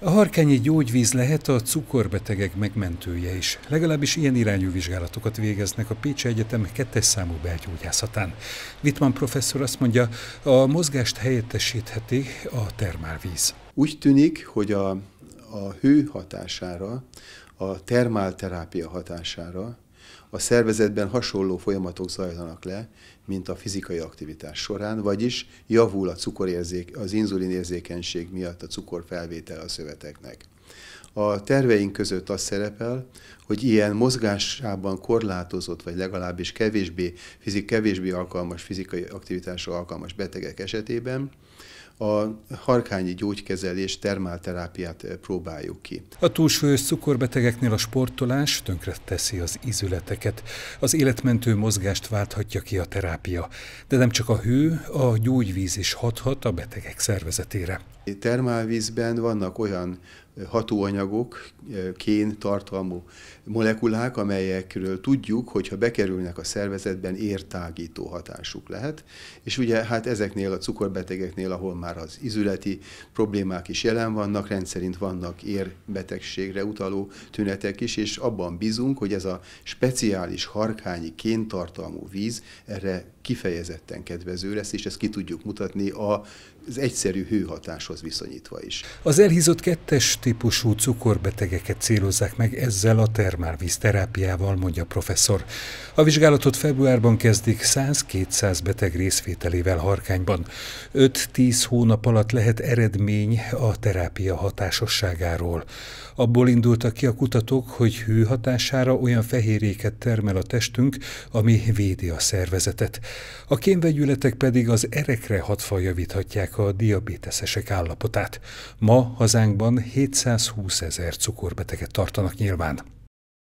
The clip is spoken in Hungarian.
A harkányi gyógyvíz lehet a cukorbetegek megmentője is. Legalábbis ilyen irányú vizsgálatokat végeznek a Pécsi Egyetem kettes számú belgyógyászatán. Wittmann professzor azt mondja, a mozgást helyettesítheti a termálvíz. Úgy tűnik, hogy a, a hő hatására, a termálterápia hatására a szervezetben hasonló folyamatok zajlanak le, mint a fizikai aktivitás során, vagyis javul a cukorérzék, az inzulinérzékenység miatt a cukorfelvétel a szöveteknek. A terveink között az szerepel, hogy ilyen mozgásában korlátozott, vagy legalábbis kevésbé, fizik, kevésbé alkalmas fizikai aktivitásra alkalmas betegek esetében a harkányi gyógykezelés, termálterápiát eh, próbáljuk ki. A túlsúlyos cukorbetegeknél a sportolás tönkre teszi az izületeket. Az életmentő mozgást válthatja ki a terápia. De nem csak a hő, a gyógyvíz is hathat a betegek szervezetére termálvízben vannak olyan hatóanyagok, kén tartalmú molekulák, amelyekről tudjuk, hogy ha bekerülnek a szervezetben, értágító hatásuk lehet. És ugye hát ezeknél a cukorbetegeknél, ahol már az izületi problémák is jelen vannak, rendszerint vannak érbetegségre utaló tünetek is, és abban bízunk, hogy ez a speciális harkányi tartalmú víz erre kifejezetten kedvező lesz, és ezt ki tudjuk mutatni az egyszerű hőhatáshoz egymáshoz viszonyítva is. Az elhízott kettes típusú cukorbetegeket célozzák meg ezzel a termálvíz terápiával, mondja a professzor. A vizsgálatot februárban kezdik 100-200 beteg részvételével Harkányban. 5-10 hónap alatt lehet eredmény a terápia hatásosságáról. Abból indultak ki a kutatók, hogy hű hatására olyan fehérjéket termel a testünk, ami védi a szervezetet. A kémvegyületek pedig az erekre hatva javíthatják a diabéteszesek állapotát állapotát. Ma hazánkban 720 ezer cukorbeteget tartanak nyilván.